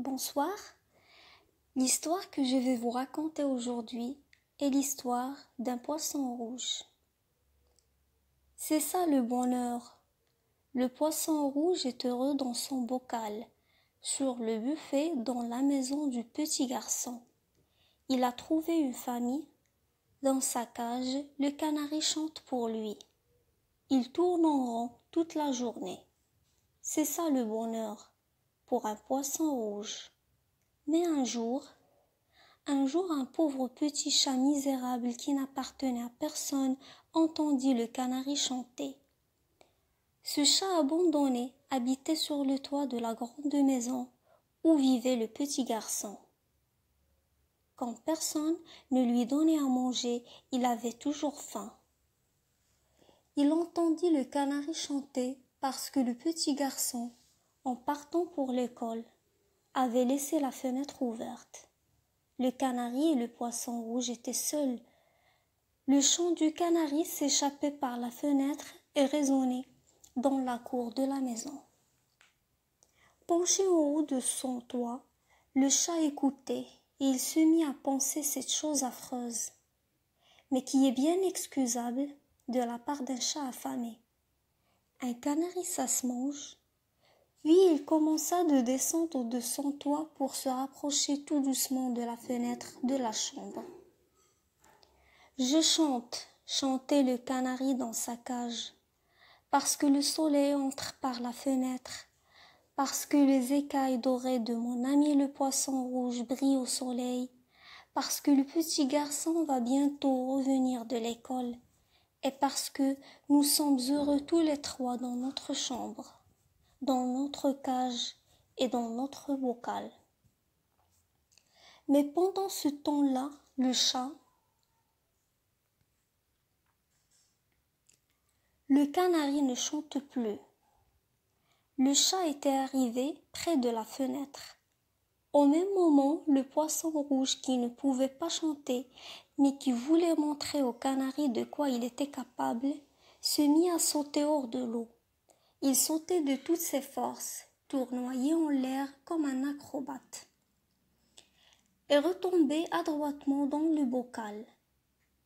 Bonsoir. L'histoire que je vais vous raconter aujourd'hui est l'histoire d'un poisson rouge. C'est ça le bonheur. Le poisson rouge est heureux dans son bocal, sur le buffet dans la maison du petit garçon. Il a trouvé une famille. Dans sa cage, le canari chante pour lui. Il tourne en rond toute la journée. C'est ça le bonheur pour un poisson rouge. Mais un jour, un jour un pauvre petit chat misérable qui n'appartenait à personne entendit le canari chanter. Ce chat abandonné habitait sur le toit de la grande maison où vivait le petit garçon. Quand personne ne lui donnait à manger, il avait toujours faim. Il entendit le canari chanter parce que le petit garçon en partant pour l'école, avait laissé la fenêtre ouverte. Le canari et le poisson rouge étaient seuls. Le chant du canari s'échappait par la fenêtre et résonnait dans la cour de la maison. Penché au haut de son toit, le chat écoutait et il se mit à penser cette chose affreuse, mais qui est bien excusable de la part d'un chat affamé. Un canari, ça se mange, puis il commença de descendre de son toit pour se rapprocher tout doucement de la fenêtre de la chambre. Je chante, chantait le canari dans sa cage, parce que le soleil entre par la fenêtre, parce que les écailles dorées de mon ami le poisson rouge brillent au soleil, parce que le petit garçon va bientôt revenir de l'école, et parce que nous sommes heureux tous les trois dans notre chambre dans notre cage et dans notre bocal. Mais pendant ce temps-là, le chat, le canari ne chante plus. Le chat était arrivé près de la fenêtre. Au même moment, le poisson rouge qui ne pouvait pas chanter, mais qui voulait montrer au canari de quoi il était capable, se mit à sauter hors de l'eau. Il sautait de toutes ses forces, tournoyait en l'air comme un acrobate, et retombait adroitement dans le bocal.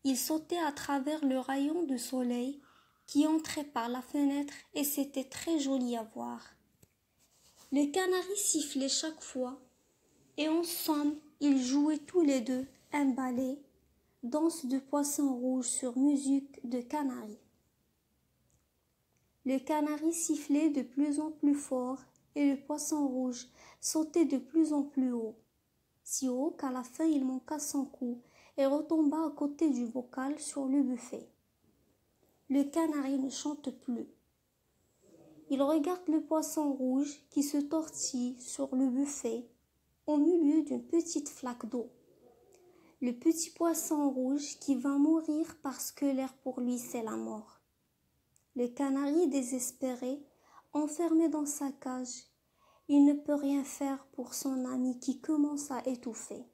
Il sautait à travers le rayon de soleil qui entrait par la fenêtre et c'était très joli à voir. Le canaris sifflait chaque fois et en somme, ils jouaient tous les deux un ballet, danse de poisson rouge sur musique de canaris. Le canari sifflait de plus en plus fort et le poisson rouge sautait de plus en plus haut. Si haut qu'à la fin il manqua son coup et retomba à côté du bocal sur le buffet. Le canari ne chante plus. Il regarde le poisson rouge qui se tortille sur le buffet au milieu d'une petite flaque d'eau. Le petit poisson rouge qui va mourir parce que l'air pour lui c'est la mort. Le canari désespéré, enfermé dans sa cage, il ne peut rien faire pour son ami qui commence à étouffer.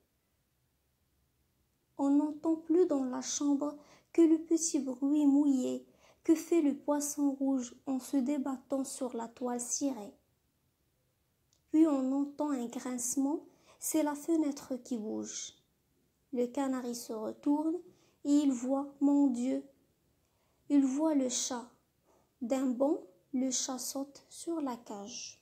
On n'entend plus dans la chambre que le petit bruit mouillé que fait le poisson rouge en se débattant sur la toile cirée. Puis on entend un grincement, c'est la fenêtre qui bouge. Le canari se retourne et il voit, mon Dieu, il voit le chat d'un bond, le chat saute sur la cage.